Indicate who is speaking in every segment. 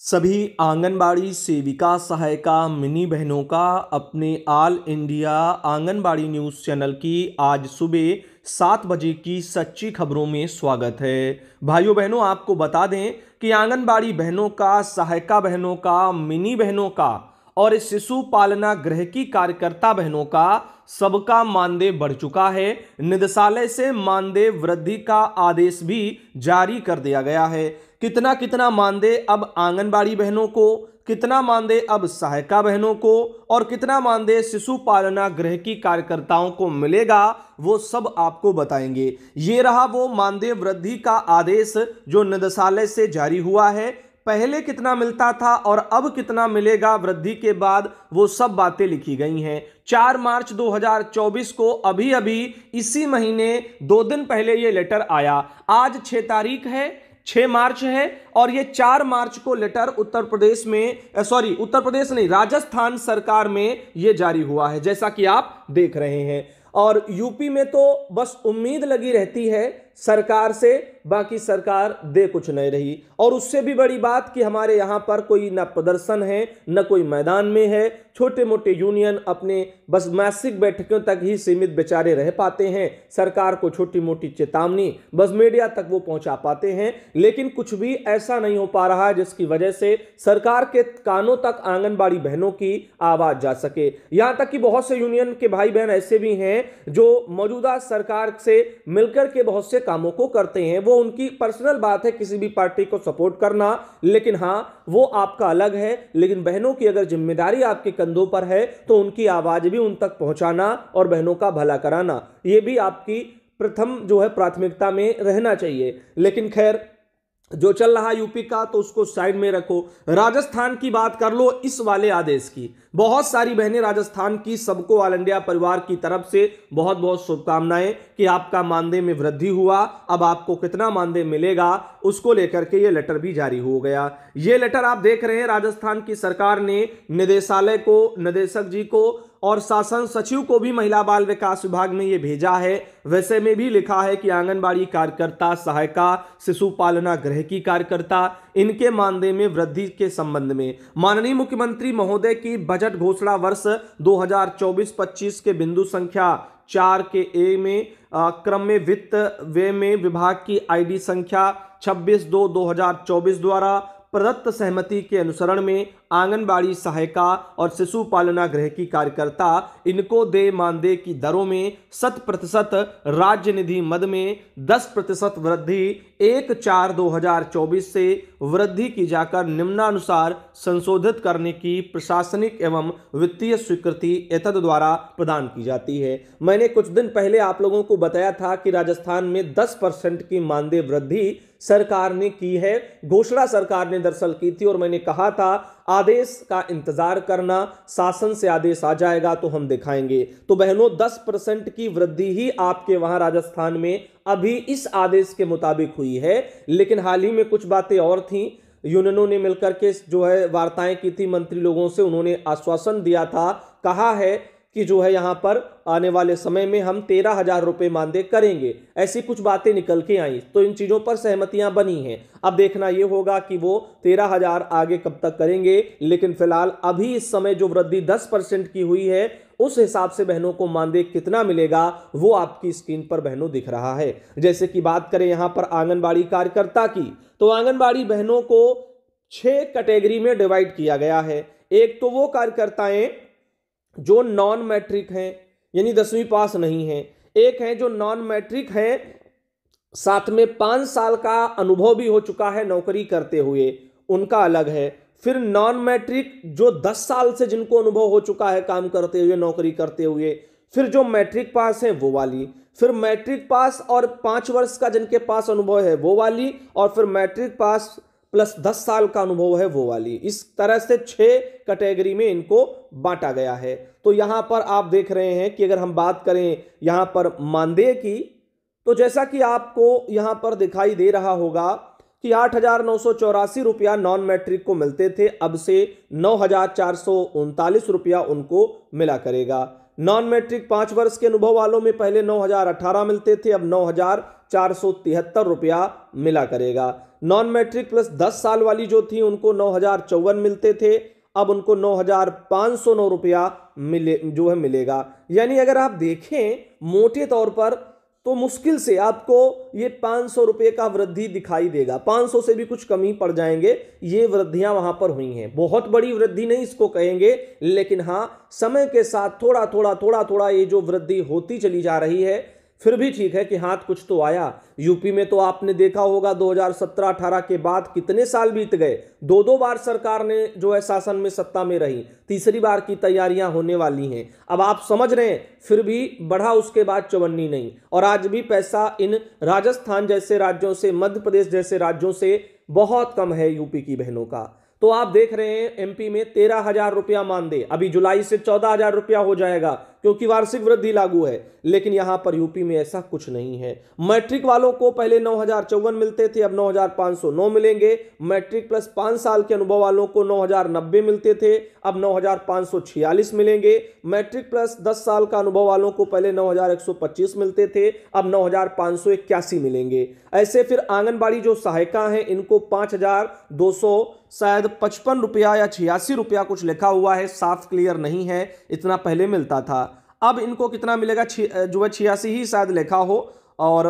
Speaker 1: सभी आंगनबाड़ी सेविका सहायिका मिनी बहनों का अपने all India Anganwadi news channel की आज सुबह सात बजे की सच्ची खबरों में स्वागत है भाइयों बहनों आपको बता दें कि आंगनबाड़ी बहनों का सहायिका बहनों का मिनी बहनों का और शिशु पालना गृह की कार्यकर्ता बहनों का सबका मानदेय बढ़ चुका है निदेशालय से मानदेय वृद्धि का आदेश भी जारी कर दिया गया है कितना कितना मानदेय अब आंगनबाड़ी बहनों को कितना मानदेय अब सहायिका बहनों को और कितना मानदेय शिशु पालना गृह की कार्यकर्ताओं को मिलेगा वो सब आपको बताएंगे ये रहा वो मानदेय वृद्धि का आदेश जो निदेशालय से जारी हुआ है पहले कितना मिलता था और अब कितना मिलेगा वृद्धि के बाद वो सब बातें लिखी गई हैं 4 मार्च 2024 को अभी अभी इसी महीने दो दिन पहले ये लेटर आया आज छः तारीख है छः मार्च है और ये चार मार्च को लेटर उत्तर प्रदेश में सॉरी उत्तर प्रदेश नहीं राजस्थान सरकार में ये जारी हुआ है जैसा कि आप देख रहे हैं और यूपी में तो बस उम्मीद लगी रहती है सरकार से बाकी सरकार दे कुछ नहीं रही और उससे भी बड़ी बात कि हमारे यहाँ पर कोई ना प्रदर्शन है न कोई मैदान में है छोटे मोटे यूनियन अपने बस मासिक बैठकों तक ही सीमित बेचारे रह पाते हैं सरकार को छोटी मोटी चेतावनी बस मीडिया तक वो पहुँचा पाते हैं लेकिन कुछ भी ऐसा नहीं हो पा रहा है जिसकी वजह से सरकार के कानों तक आंगनबाड़ी बहनों की आवाज़ जा सके यहाँ तक कि बहुत से यूनियन के भाई बहन ऐसे भी हैं जो मौजूदा सरकार से मिलकर के बहुत से कामों को करते हैं वो उनकी पर्सनल बात है किसी भी पार्टी को सपोर्ट करना लेकिन हाँ वो आपका अलग है लेकिन बहनों की अगर जिम्मेदारी आपके कंधों पर है तो उनकी आवाज़ भी उन तक पहुँचाना और बहनों का भला कराना ये भी आपकी प्रथम जो है प्राथमिकता में रहना चाहिए लेकिन खैर जो चल रहा यूपी का तो उसको साइड में रखो राजस्थान की बात कर लो इस वाले आदेश की बहुत सारी बहनें राजस्थान की सबको ऑल इंडिया परिवार की तरफ से बहुत बहुत शुभकामनाएं कि आपका मानदेय में वृद्धि हुआ अब आपको कितना मानदेय मिलेगा उसको लेकर के ये लेटर भी जारी हो गया ये लेटर आप देख रहे हैं राजस्थान की सरकार ने निदेशालय को निदेशक जी को और शासन सचिव को भी महिला बाल विकास विभाग में ये भेजा है वैसे में भी लिखा है कि आंगनबाड़ी कार्यकर्ता सहायिका शिशु पालना गृह की कार्यकर्ता इनके मानदेय में वृद्धि के संबंध में माननीय मुख्यमंत्री महोदय की बजट घोषणा वर्ष 2024-25 के बिंदु संख्या चार के ए में आ, क्रम में वित्त वे में विभाग की आईडी संख्या छब्बीस दो दो द्वारा प्रदत्त सहमति के अनुसरण में आंगनबाड़ी सहायिका और शिशु पालना गृह की कार्यकर्ता इनको दे मानदेय की दरों में शत प्रतिशत राज्य निधि मद में दस प्रतिशत वृद्धि एक चार दो हजार चौबीस से वृद्धि की जाकर निम्नानुसार संशोधित करने की प्रशासनिक एवं वित्तीय स्वीकृति एतद द्वारा प्रदान की जाती है मैंने कुछ दिन पहले आप लोगों को बताया था कि राजस्थान में 10 परसेंट की मानदेय वृद्धि सरकार ने की है घोषणा सरकार ने दरअसल की थी और मैंने कहा था आदेश का इंतजार करना शासन से आदेश आ जाएगा तो हम दिखाएंगे तो बहनों दस परसेंट की वृद्धि ही आपके वहां राजस्थान में अभी इस आदेश के मुताबिक हुई है लेकिन हाल ही में कुछ बातें और थी यूनियनों ने मिलकर के जो है वार्ताएं की थी मंत्री लोगों से उन्होंने आश्वासन दिया था कहा है कि जो है यहाँ पर आने वाले समय में हम तेरह हजार रुपये मानदेय करेंगे ऐसी कुछ बातें निकल के आई तो इन चीज़ों पर सहमतियां बनी हैं अब देखना ये होगा कि वो तेरह हजार आगे कब तक करेंगे लेकिन फिलहाल अभी इस समय जो वृद्धि दस परसेंट की हुई है उस हिसाब से बहनों को मानदेय कितना मिलेगा वो आपकी स्क्रीन पर बहनों दिख रहा है जैसे कि बात करें यहाँ पर आंगनबाड़ी कार्यकर्ता की तो आंगनबाड़ी बहनों को छः कैटेगरी में डिवाइड किया गया है एक तो वो कार्यकर्ताएं जो नॉन मैट्रिक हैं यानी दसवीं पास नहीं है एक है जो नॉन मैट्रिक है साथ में पाँच साल का अनुभव भी हो चुका है नौकरी करते हुए उनका अलग है फिर नॉन मैट्रिक जो दस साल से जिनको अनुभव हो चुका है काम करते हुए नौकरी करते हुए फिर जो मैट्रिक पास है वो वाली फिर मैट्रिक पास और पाँच वर्ष का जिनके पास अनुभव है वो वाली और फिर मैट्रिक पास प्लस दस साल का अनुभव है वो वाली इस तरह से छह कैटेगरी में इनको बांटा गया है तो यहां पर आप देख रहे हैं कि अगर हम बात करें यहां पर मानदेय की तो जैसा कि आपको यहां पर दिखाई दे रहा होगा कि आठ हजार नौ सौ चौरासी रुपया नॉन मैट्रिक को मिलते थे अब से नौ हजार चार सौ उनतालीस रुपया उनको मिला करेगा नॉन मैट्रिक पांच वर्ष के अनुभव वालों में पहले नौ हजार अठारह मिलते थे अब नौ हजार चार सौ तिहत्तर रुपया मिला करेगा नॉन मैट्रिक प्लस दस साल वाली जो थी उनको नौ हजार चौवन मिलते थे अब उनको नौ हजार पांच सौ नौ रुपया मिले जो है मिलेगा यानी अगर आप देखें मोटे तौर पर तो मुश्किल से आपको ये पाँच सौ रुपये का वृद्धि दिखाई देगा पांच सौ से भी कुछ कम ही पड़ जाएंगे ये वृद्धियां वहां पर हुई हैं बहुत बड़ी वृद्धि नहीं इसको कहेंगे लेकिन हाँ समय के साथ थोड़ा थोड़ा थोड़ा थोड़ा ये जो वृद्धि होती चली जा रही है फिर भी ठीक है कि हाथ कुछ तो आया यूपी में तो आपने देखा होगा 2017-18 के बाद कितने साल बीत गए दो दो बार सरकार ने जो है शासन में सत्ता में रही तीसरी बार की तैयारियां होने वाली हैं अब आप समझ रहे हैं फिर भी बढ़ा उसके बाद चवन्नी नहीं और आज भी पैसा इन राजस्थान जैसे राज्यों से मध्य प्रदेश जैसे राज्यों से बहुत कम है यूपी की बहनों का तो आप देख रहे हैं एमपी में तेरह हजार रुपया मानदेय अभी जुलाई से चौदह हजार रुपया हो जाएगा क्योंकि वार्षिक वृद्धि लागू है लेकिन यहां पर यूपी में ऐसा कुछ नहीं है मैट्रिक वालों को पहले नौ मिलते थे अब नौ मिलेंगे मैट्रिक प्लस पांच साल के अनुभव वालों को नौ मिलते थे अब नौ मिलेंगे मैट्रिक प्लस दस साल का अनुभव वालों को पहले नौ मिलते थे अब नौ मिलेंगे ऐसे फिर आंगनबाड़ी जो सहायिका हैं इनको सौ शायद पचपन रुपया या छियासी रुपया कुछ लिखा हुआ है साफ क्लियर नहीं है इतना पहले मिलता था अब इनको कितना मिलेगा जो है छियासी ही शायद लिखा हो और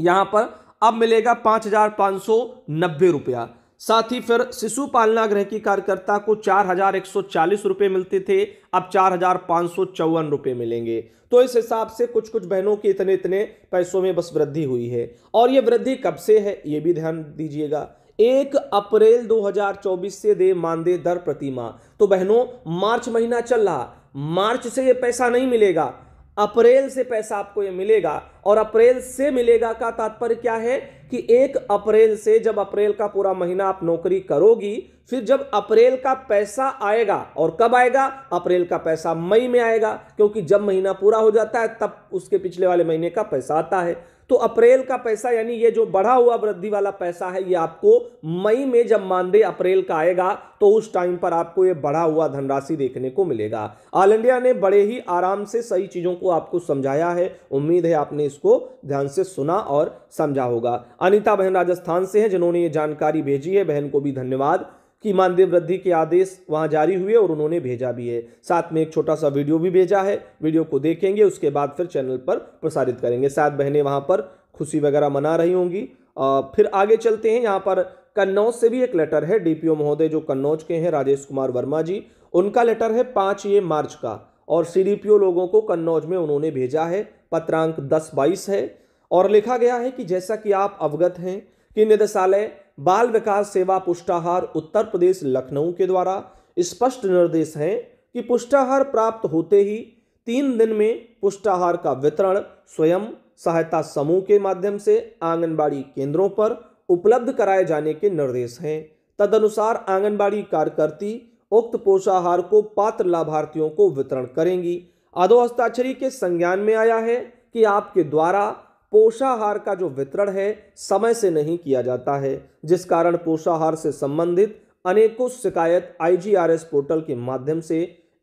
Speaker 1: यहाँ पर अब मिलेगा पाँच हजार पाँच सौ नब्बे रुपया साथ ही फिर शिशु पालना गृह की कार्यकर्ता को चार हजार एक सौ चालीस रुपये मिलते थे अब चार हजार पाँच सौ चौवन रुपये मिलेंगे तो इस हिसाब से कुछ कुछ बहनों के इतने इतने पैसों में बस वृद्धि हुई है और ये वृद्धि कब से है ये भी ध्यान दीजिएगा एक अप्रैल 2024 से दे मानदेय दर प्रति माह तो बहनों मार्च महीना चल रहा मार्च से ये पैसा नहीं मिलेगा अप्रैल से पैसा आपको ये मिलेगा और अप्रैल से मिलेगा का तात्पर्य क्या है कि एक अप्रैल से जब अप्रैल का पूरा महीना आप नौकरी करोगी फिर जब अप्रैल का पैसा आएगा और कब आएगा अप्रैल का पैसा मई में आएगा क्योंकि जब महीना पूरा हो जाता है तब उसके पिछले वाले महीने का पैसा आता है तो अप्रैल का पैसा यानी ये जो बढ़ा हुआ वृद्धि वाला पैसा है ये आपको मई में जब मानदेय अप्रैल का आएगा तो उस टाइम पर आपको ये बढ़ा हुआ धनराशि देखने को मिलेगा ऑल इंडिया ने बड़े ही आराम से सही चीज़ों को आपको समझाया है उम्मीद है आपने इसको ध्यान से सुना और समझा होगा अनिता बहन राजस्थान से है जिन्होंने ये जानकारी भेजी है बहन को भी धन्यवाद की मानदेय वृद्धि के आदेश वहां जारी हुए और उन्होंने भेजा भी है साथ में एक छोटा सा वीडियो भी भेजा है वीडियो को देखेंगे उसके बाद फिर चैनल पर प्रसारित करेंगे सात बहनें वहां पर खुशी वगैरह मना रही होंगी फिर आगे चलते हैं यहाँ पर कन्नौज से भी एक लेटर है डी महोदय जो कन्नौज के हैं राजेश कुमार वर्मा जी उनका लेटर है पाँच ये मार्च का और सी लोगों को कन्नौज में उन्होंने भेजा है पत्रांक दस बाईस है और लिखा गया है कि जैसा कि आप अवगत हैं कि निदेशालय बाल विकास सेवा पुष्टाहार उत्तर प्रदेश लखनऊ के द्वारा स्पष्ट निर्देश हैं कि पुष्टाहार प्राप्त होते ही तीन दिन में पुष्टाहार का वितरण स्वयं सहायता समूह के माध्यम से आंगनबाड़ी केंद्रों पर उपलब्ध कराए जाने के निर्देश हैं तदनुसार आंगनबाड़ी कार्यकर्ती उक्त पोषाहार को पात्र लाभार्थियों को वितरण करेंगी अधोहस्ताक्षरी के संज्ञान में आया है कि आपके द्वारा पोषाहार का जो वितरण है समय से नहीं किया जाता है जिस कारण पोषाहार से संबंधित अनेकों शिकायत आईजीआरएस पोर्टल के माध्यम से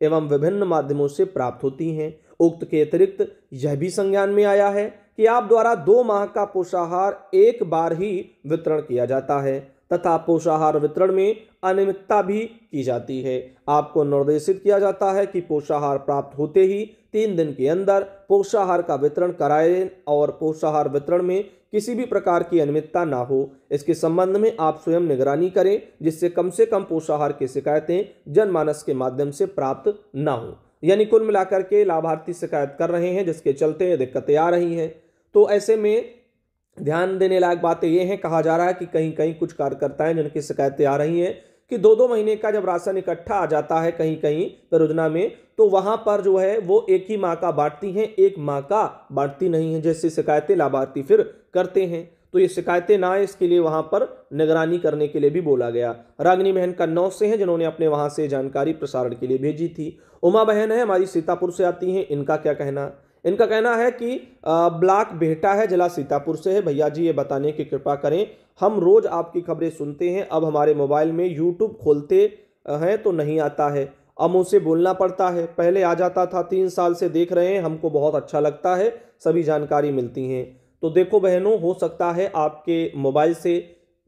Speaker 1: एवं विभिन्न माध्यमों से प्राप्त होती हैं उक्त के अतिरिक्त यह भी संज्ञान में आया है कि आप द्वारा दो माह का पोषाहार एक बार ही वितरण किया जाता है तथा पोषाहार वितरण में अनियमितता भी की जाती है आपको निर्देशित किया जाता है कि पोषाहार प्राप्त होते ही तीन दिन के अंदर पोषाहार का वितरण कराए और पोषाहार वितरण में किसी भी प्रकार की अनियमितता ना हो इसके संबंध में आप स्वयं निगरानी करें जिससे कम से कम पोषाहार की शिकायतें जनमानस के माध्यम से प्राप्त ना हो यानी कुल मिलाकर के लाभार्थी शिकायत कर रहे हैं जिसके चलते दिक्कतें आ रही हैं तो ऐसे में ध्यान देने लायक बातें यह हैं कहा जा रहा है कि कहीं कहीं कुछ कार्यकर्ताएं जिनकी शिकायतें आ रही हैं कि दो दो महीने का जब राशन इकट्ठा आ जाता है कहीं कहीं परियोजना में तो वहां पर जो है वो एक ही माँ का बांटती हैं एक माँ का बांटती नहीं है जैसे शिकायतें लाभार्थी फिर करते हैं तो ये शिकायतें ना इसके लिए वहां पर निगरानी करने के लिए भी बोला गया रागनी बहन नौ से है जिन्होंने अपने वहां से जानकारी प्रसारण के लिए भेजी थी उमा बहन है हमारी सीतापुर से आती हैं इनका क्या कहना इनका कहना है कि ब्लॉक बेहटा है जिला सीतापुर से है भैया जी ये बताने की कृपा करें हम रोज़ आपकी खबरें सुनते हैं अब हमारे मोबाइल में यूट्यूब खोलते हैं तो नहीं आता है अब उसे बोलना पड़ता है पहले आ जाता था तीन साल से देख रहे हैं हमको बहुत अच्छा लगता है सभी जानकारी मिलती हैं तो देखो बहनों हो सकता है आपके मोबाइल से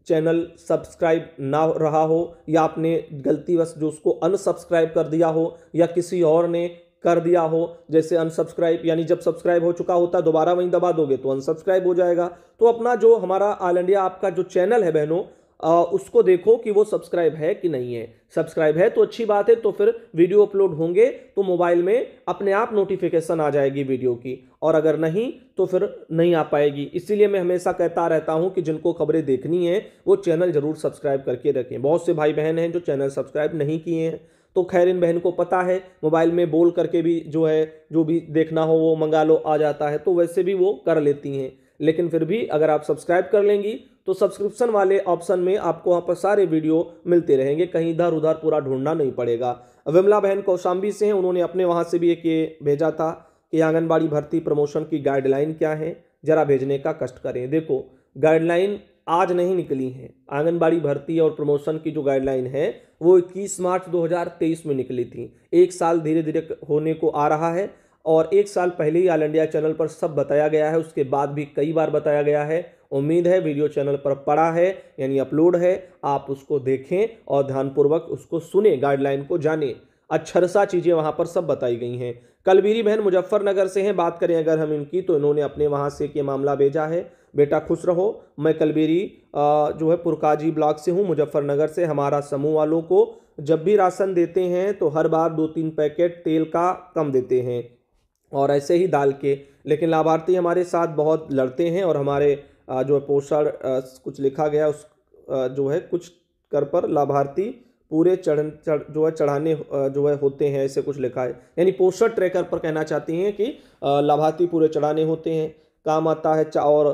Speaker 1: चैनल सब्सक्राइब ना रहा हो या आपने गलतीवश जो उसको अनसब्सक्राइब कर दिया हो या किसी और ने कर दिया हो जैसे अनसब्सक्राइब यानी जब सब्सक्राइब हो चुका होता दोबारा वहीं दबा दोगे तो अनसब्सक्राइब हो जाएगा तो अपना जो हमारा ऑल इंडिया आपका जो चैनल है बहनों उसको देखो कि वो सब्सक्राइब है कि नहीं है सब्सक्राइब है तो अच्छी बात है तो फिर वीडियो अपलोड होंगे तो मोबाइल में अपने आप नोटिफिकेशन आ जाएगी वीडियो की और अगर नहीं तो फिर नहीं आ पाएगी इसीलिए मैं हमेशा कहता रहता हूं कि जिनको खबरें देखनी है वो चैनल ज़रूर सब्सक्राइब करके रखें बहुत से भाई बहन हैं जो चैनल सब्सक्राइब नहीं किए हैं तो खैर इन बहन को पता है मोबाइल में बोल करके भी जो है जो भी देखना हो वो मंगा लो आ जाता है तो वैसे भी वो कर लेती हैं लेकिन फिर भी अगर आप सब्सक्राइब कर लेंगी तो सब्सक्रिप्शन वाले ऑप्शन में आपको वहाँ पर सारे वीडियो मिलते रहेंगे कहीं इधर उधर पूरा ढूंढना नहीं पड़ेगा विमला बहन कौशाम्बी से हैं उन्होंने अपने वहाँ से भी एक ये भेजा था कि आंगनबाड़ी भर्ती प्रमोशन की गाइडलाइन क्या है ज़रा भेजने का कष्ट करें देखो गाइडलाइन आज नहीं निकली हैं आंगनबाड़ी भर्ती और प्रमोशन की जो गाइडलाइन है वो 21 मार्च 2023 में निकली थी एक साल धीरे धीरे होने को आ रहा है और एक साल पहले ही ऑल इंडिया चैनल पर सब बताया गया है उसके बाद भी कई बार बताया गया है उम्मीद है वीडियो चैनल पर पड़ा है यानी अपलोड है आप उसको देखें और ध्यानपूर्वक उसको सुने गाइडलाइन को जाने सा चीज़ें वहाँ पर सब बताई गई हैं कलबीरी बहन मुजफ्फरनगर से हैं बात करें अगर हम इनकी तो इन्होंने अपने वहाँ से ये मामला भेजा है बेटा खुश रहो मैं कलबेरी जो है पुरकाजी ब्लॉक से हूँ मुजफ्फरनगर से हमारा समूह वालों को जब भी राशन देते हैं तो हर बार दो तीन पैकेट तेल का कम देते हैं और ऐसे ही दाल के लेकिन लाभार्थी हमारे साथ बहुत लड़ते हैं और हमारे जो है पोषण कुछ लिखा गया उस जो है कुछ कर पर लाभार्थी पूरे चढ़ चढ़ जो है चढ़ाने जो है होते हैं ऐसे कुछ लिखा है यानी पोषण ट्रैकर पर कहना चाहती हैं कि लाभार्थी पूरे चढ़ाने होते हैं काम आता है और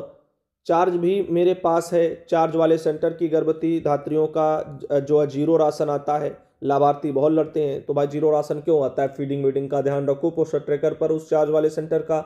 Speaker 1: चार्ज भी मेरे पास है चार्ज वाले सेंटर की गर्भवती धात्रियों का जो है जीरो राशन आता है लाभार्थी बहुत लड़ते हैं तो भाई जीरो राशन क्यों आता है फीडिंग वीडिंग का ध्यान रखो पोस्टर ट्रैकर पर उस चार्ज वाले सेंटर का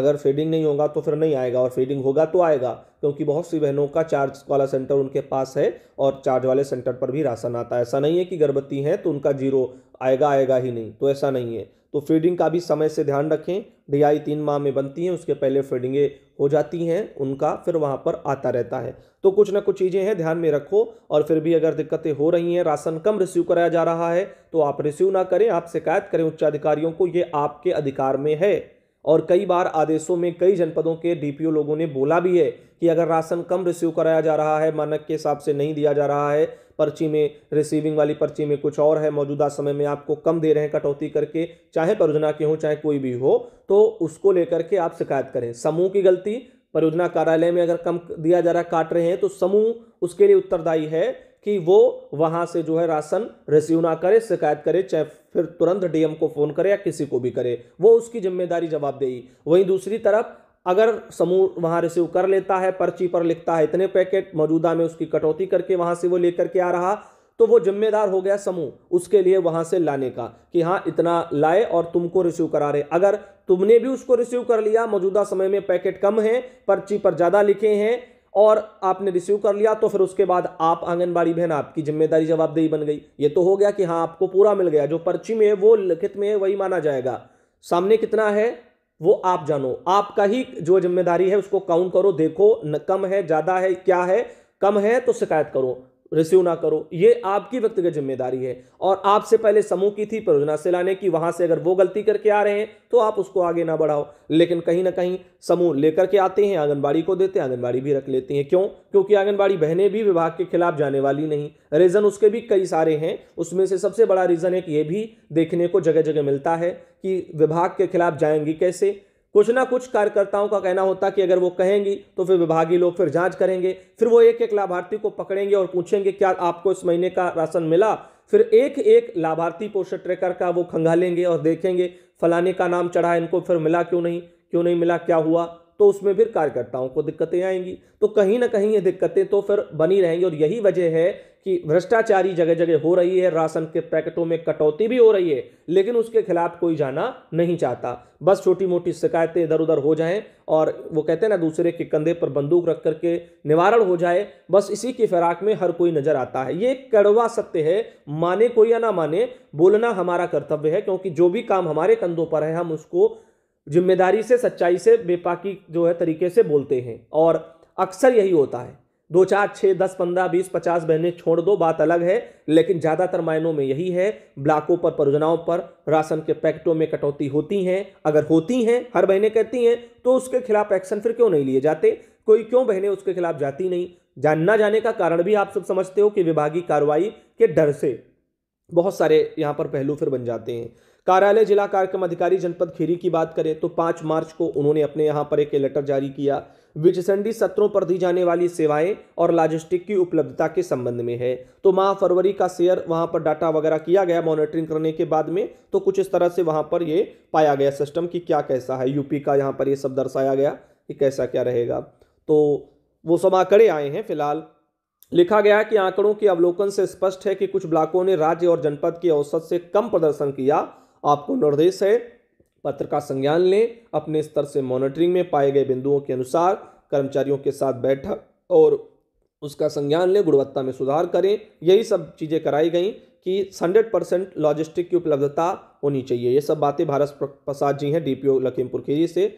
Speaker 1: अगर फीडिंग नहीं होगा तो फिर नहीं आएगा और फीडिंग होगा तो आएगा क्योंकि बहुत सी बहनों का चार्ज वाला सेंटर उनके पास है और चार्ज वाले सेंटर पर भी राशन आता है ऐसा नहीं है कि गर्भवती हैं तो उनका जीरो आएगा आएगा ही नहीं तो ऐसा नहीं है तो फीडिंग का भी समय से ध्यान रखें ढियाई तीन माह में बनती हैं उसके पहले फीडिंगें हो जाती हैं उनका फिर वहाँ पर आता रहता है तो कुछ ना कुछ चीज़ें हैं ध्यान में रखो और फिर भी अगर दिक्कतें हो रही हैं राशन कम रिसीव कराया जा रहा है तो आप रिसीव ना करें आप शिकायत करें उच्चाधिकारियों को ये आपके अधिकार में है और कई बार आदेशों में कई जनपदों के डीपीओ लोगों ने बोला भी है कि अगर राशन कम रिसीव कराया जा रहा है मानक के हिसाब से नहीं दिया जा रहा है पर्ची में रिसीविंग वाली पर्ची में कुछ और है मौजूदा समय में आपको कम दे रहे हैं कटौती करके चाहे परियोजना के हों चाहे कोई भी हो तो उसको लेकर के आप शिकायत करें समूह की गलती परियोजना कार्यालय में अगर कम दिया जा रहा है काट रहे हैं तो समूह उसके लिए उत्तरदायी है कि वो वहाँ से जो है राशन रिसीव ना करे शिकायत करे चाहे फिर तुरंत डीएम को फ़ोन करे या किसी को भी करे वो उसकी जिम्मेदारी जवाब दे वहीं दूसरी तरफ अगर समूह वहाँ रिसीव कर लेता है पर्ची पर लिखता है इतने पैकेट मौजूदा में उसकी कटौती करके वहाँ से वो लेकर के आ रहा तो वो जिम्मेदार हो गया समूह उसके लिए वहाँ से लाने का कि हाँ इतना लाए और तुमको रिसीव करा रहे अगर तुमने भी उसको रिसीव कर लिया मौजूदा समय में पैकेट कम है पर्ची पर ज़्यादा लिखे हैं और आपने रिसीव कर लिया तो फिर उसके बाद आप आंगनबाड़ी बहन आपकी जिम्मेदारी जवाबदेही बन गई ये तो हो गया कि हाँ आपको पूरा मिल गया जो पर्ची में है वो लिखित में है वही माना जाएगा सामने कितना है वो आप जानो आपका ही जो जिम्मेदारी है उसको काउंट करो देखो न कम है ज़्यादा है क्या है कम है तो शिकायत करो रिसीव ना करो ये आपकी व्यक्तिगत जिम्मेदारी है और आपसे पहले समूह की थी परियोजना से लाने की वहां से अगर वो गलती करके आ रहे हैं तो आप उसको आगे ना बढ़ाओ लेकिन कहीं ना कहीं समूह लेकर के आते हैं आंगनबाड़ी को देते हैं आंगनबाड़ी भी रख लेते हैं क्यों क्योंकि आंगनबाड़ी बहनें भी विभाग के खिलाफ जाने वाली नहीं रीज़न उसके भी कई सारे हैं उसमें से सबसे बड़ा रीज़न एक ये भी देखने को जगह जगह मिलता है कि विभाग के खिलाफ जाएंगी कैसे कुछ ना कुछ कार्यकर्ताओं का कहना होता कि अगर वो कहेंगी तो फिर विभागीय लोग फिर जांच करेंगे फिर वो एक एक लाभार्थी को पकड़ेंगे और पूछेंगे क्या आपको इस महीने का राशन मिला फिर एक एक लाभार्थी पोषक ट्रेकर का वो खंगालेंगे और देखेंगे फलाने का नाम चढ़ा इनको फिर मिला क्यों नहीं क्यों नहीं मिला क्या हुआ तो उसमें फिर कार्यकर्ताओं को दिक्कतें आएंगी तो कहीं ना कहीं ये दिक्कतें तो फिर बनी रहेंगी और यही वजह है कि भ्रष्टाचारी जगह जगह हो रही है राशन के पैकेटों में कटौती भी हो रही है लेकिन उसके खिलाफ कोई जाना नहीं चाहता बस छोटी मोटी शिकायतें इधर उधर हो जाएं और वो कहते हैं ना दूसरे के कंधे पर बंदूक रख करके निवारण हो जाए बस इसी की फिराक में हर कोई नजर आता है ये कड़वा सत्य है माने कोई या ना माने बोलना हमारा कर्तव्य है क्योंकि जो भी काम हमारे कंधों पर है हम उसको जिम्मेदारी से सच्चाई से बेपाकी जो है तरीके से बोलते हैं और अक्सर यही होता है दो चार छः दस पंद्रह बीस पचास बहनें छोड़ दो बात अलग है लेकिन ज़्यादातर मायनों में यही है ब्लाकों पर परियोजनाओं पर राशन के पैकेटों में कटौती होती हैं अगर होती हैं हर बहनें कहती हैं तो उसके खिलाफ एक्शन फिर क्यों नहीं लिए जाते कोई क्यों बहनें उसके खिलाफ जाती नहीं जानना जाने का कारण भी आप सब समझते हो कि विभागीय कार्रवाई के डर से बहुत सारे यहाँ पर पहलू फिर बन जाते हैं कार्यालय जिला कार्यक्रम अधिकारी जनपद खीरी की बात करें तो पांच मार्च को उन्होंने अपने यहां पर एक लेटर जारी किया विजसंडी सत्रों पर दी जाने वाली सेवाएं और लॉजिस्टिक की उपलब्धता के संबंध में है तो माह फरवरी का शेयर वहां पर डाटा वगैरह किया गया मॉनिटरिंग करने के बाद में तो कुछ इस तरह से वहां पर ये पाया गया सिस्टम कि क्या कैसा है यूपी का यहां पर ये सब दर्शाया गया कि कैसा क्या रहेगा तो वो सब आंकड़े आए हैं फिलहाल लिखा गया कि आंकड़ों के अवलोकन से स्पष्ट है कि कुछ ब्लॉकों ने राज्य और जनपद के औसत से कम प्रदर्शन किया आपको निर्देश है पत्र का संज्ञान लें अपने स्तर से मॉनिटरिंग में पाए गए बिंदुओं के अनुसार कर्मचारियों के साथ बैठक और उसका संज्ञान लें गुणवत्ता में सुधार करें यही सब चीज़ें कराई गई कि हंड्रेड परसेंट लॉजिस्टिक की उपलब्धता होनी चाहिए ये सब बातें भारत प्रसाद जी हैं डीपीओ लखीमपुर खीरी से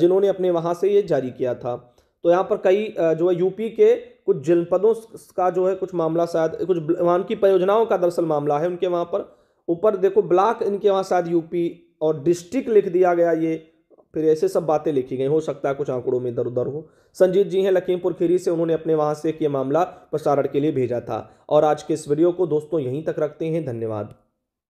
Speaker 1: जिन्होंने अपने वहाँ से ये जारी किया था तो यहाँ पर कई जो है यूपी के कुछ जनपदों का जो है कुछ मामला शायद कुछ वहाँ की परियोजनाओं का दरअसल मामला है उनके वहाँ पर ऊपर देखो ब्लॉक इनके वहाँ शायद यूपी और डिस्ट्रिक्ट लिख दिया गया ये फिर ऐसे सब बातें लिखी गई हो सकता है कुछ आंकड़ों में इधर उधर हो संजीत जी हैं लखीमपुर खीरी से उन्होंने अपने वहाँ से ये मामला प्रसारण के लिए भेजा था और आज के इस वीडियो को दोस्तों यहीं तक रखते हैं धन्यवाद